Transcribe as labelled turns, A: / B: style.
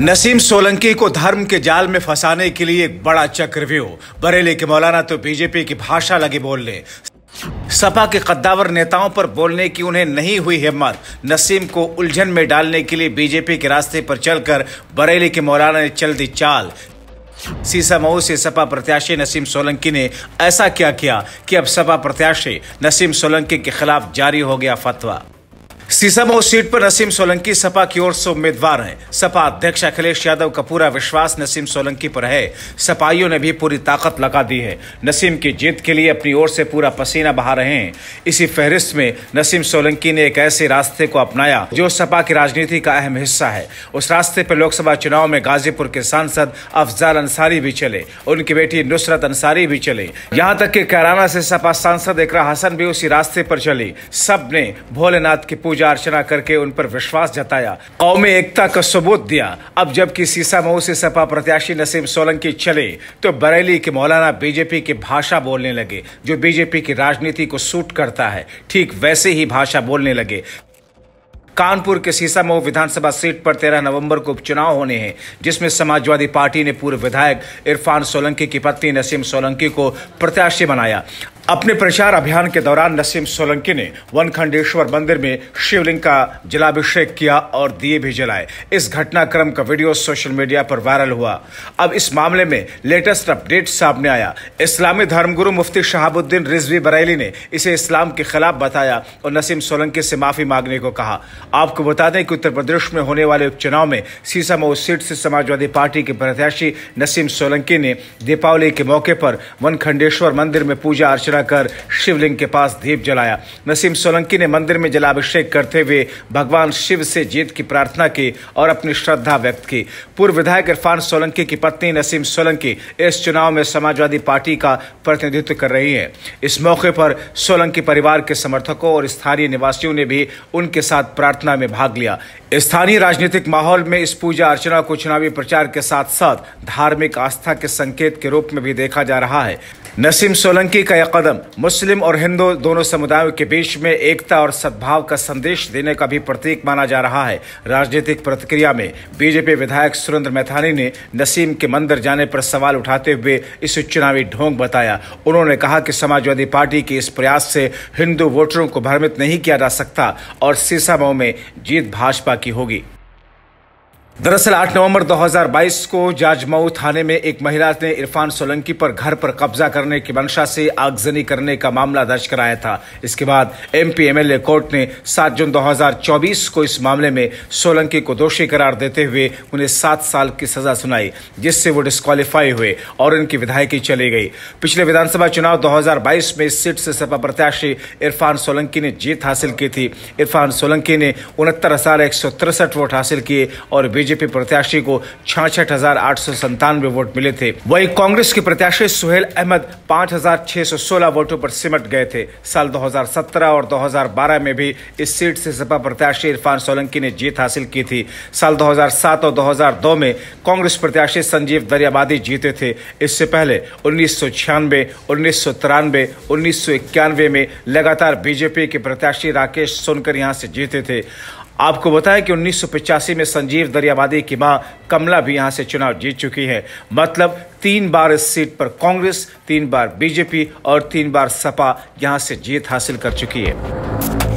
A: नसीम सोलंकी को धर्म के जाल में फंसाने के लिए एक बड़ा चक्रव्यूह बरेली के मौलाना तो बीजेपी की भाषा लगी बोलने सपा के कद्दावर नेताओं पर बोलने की उन्हें नहीं हुई हिम्मत नसीम को उलझन में डालने के लिए बीजेपी के रास्ते पर चलकर बरेली के मौलाना ने चल दी चाल सीसा मऊ से सपा प्रत्याशी नसीम सोलंकी ने ऐसा क्या किया कि अब सपा प्रत्याशी नसीम सोलंकी के खिलाफ जारी हो गया फतवा सीसम सीट पर नसीम सोलंकी सपा की ओर से उम्मीदवार हैं सपा अध्यक्ष अखिलेश यादव का पूरा विश्वास नसीम सोलंकी पर है सपाइयों ने भी पूरी ताकत लगा दी है नसीम की जीत के लिए अपनी ओर से पूरा पसीना बहा रहे हैं इसी फहरिस्त में नसीम सोलंकी ने एक ऐसे रास्ते को अपनाया जो सपा की राजनीति का अहम हिस्सा है उस रास्ते पर लोकसभा चुनाव में गाजीपुर के सांसद अफजाल अंसारी भी चले उनकी बेटी नुसरत अंसारी भी चले यहाँ तक की कैराना से सपा सांसद इकरा हसन भी उसी रास्ते पर चली सब ने भोलेनाथ की पूजा अर्चना करके उन पर विश्वास जताया कौम एकता का सबूत दिया अब जबकि सीसा मऊ से सपा प्रत्याशी नसीम सोलंकी चले तो बरेली के मौलाना बीजेपी की भाषा बोलने लगे जो बीजेपी की राजनीति को सूट करता है ठीक वैसे ही भाषा बोलने लगे कानपुर के सीसामऊ विधानसभा सीट पर 13 नवंबर को उपचुनाव होने हैं जिसमें समाजवादी पार्टी ने पूर्व विधायक इरफान सोलंकी की पत्नी नसीम सोलंकी को प्रत्याशी बनाया अपने प्रचार अभियान के दौरान नसीम सोलंकी ने वन खंडेश्वर मंदिर में शिवलिंग का जलाभिषेक किया और दिए भी जलाए इस घटनाक्रम का वीडियो सोशल मीडिया पर वायरल हुआ अब इस मामले में लेटेस्ट अपडेट सामने आया इस्लामी धर्मगुरु मुफ्ती शहाबुद्दीन रिजवी बरेली ने इसे इस्लाम के खिलाफ बताया और नसीम सोलंकी से माफी मांगने को कहा आपको बता दें कि उत्तर प्रदेश में होने वाले उपचुनाव में सीसामऊ सीट से समाजवादी पार्टी के प्रत्याशी नसीम सोलंकी ने दीपावली के मौके पर वन मंदिर में पूजा अर्चना अर्चना कर शिवलिंग के पास दीप जलाया नसीम सोलंकी ने मंदिर में जलाभिषेक करते हुए भगवान शिव से जीत की प्रार्थना की और अपनी श्रद्धा व्यक्त की पूर्व विधायक इरफान सोलंकी की पत्नी नसीम सोलंकी इस चुनाव में समाजवादी पार्टी का प्रतिनिधित्व कर रही है इस मौके पर सोलंकी परिवार के समर्थकों और स्थानीय निवासियों ने भी उनके साथ प्रार्थना में भाग लिया स्थानीय राजनीतिक माहौल में इस पूजा अर्चना को चुनावी प्रचार के साथ साथ धार्मिक आस्था के संकेत के रूप में भी देखा जा रहा है नसीम सोलंकी का यह कदम मुस्लिम और हिंदू दोनों समुदायों के बीच में एकता और सद्भाव का संदेश देने का भी प्रतीक माना जा रहा है राजनीतिक प्रतिक्रिया में बीजेपी विधायक सुरेंद्र मैथानी ने नसीम के मंदिर जाने पर सवाल उठाते हुए इसे चुनावी ढोंग बताया उन्होंने कहा कि समाजवादी पार्टी के इस प्रयास से हिंदू वोटरों को भ्रमित नहीं किया जा सकता और सीसा मऊ में जीत भाजपा की होगी दरअसल 8 नवंबर 2022 को जाजमऊ थाने में एक महिला ने इरफान सोलंकी पर घर पर कब्जा करने की मंशा से आगजनी करने का मामला दर्ज कराया था इसके बाद एमपी एमएलए कोर्ट ने 7 जून 2024 को इस मामले में सोलंकी को दोषी करार देते हुए उन्हें सात साल की सजा सुनाई जिससे वो डिस्कालीफाई हुए और इनकी विधायकी चली गई पिछले विधानसभा चुनाव दो में इस सीट से सपा प्रत्याशी इरफान सोलंकी ने जीत हासिल की थी इरफान सोलंकी ने उनहत्तर वोट हासिल किए और बीजेपी प्रत्याशी को छाछठ हजार आठ सौ संतानवे वोट मिले थे वही कांग्रेस के प्रत्याशी सुहेल अहमद पाँच हजार छह सौ सोलह वोटों पर सिमट गए थे साल 2017 और 2012 में भी इस सीट से सपा प्रत्याशी इरफान सोलंकी ने जीत हासिल की थी साल 2007 और 2002 में कांग्रेस प्रत्याशी संजीव दरियाबादी जीते थे इससे पहले उन्नीस सौ छियानवे उन्नीस सौ तिरानवे उन्नीस सौ इक्यानवे में लगातार बीजेपी के प्रत्याशी राकेश सोनकर यहाँ से जीते थे आपको बताया कि उन्नीस में संजीव दरियाबादी की मां कमला भी यहां से चुनाव जीत चुकी हैं मतलब तीन बार इस सीट पर कांग्रेस तीन बार बीजेपी और तीन बार सपा यहां से जीत हासिल कर चुकी है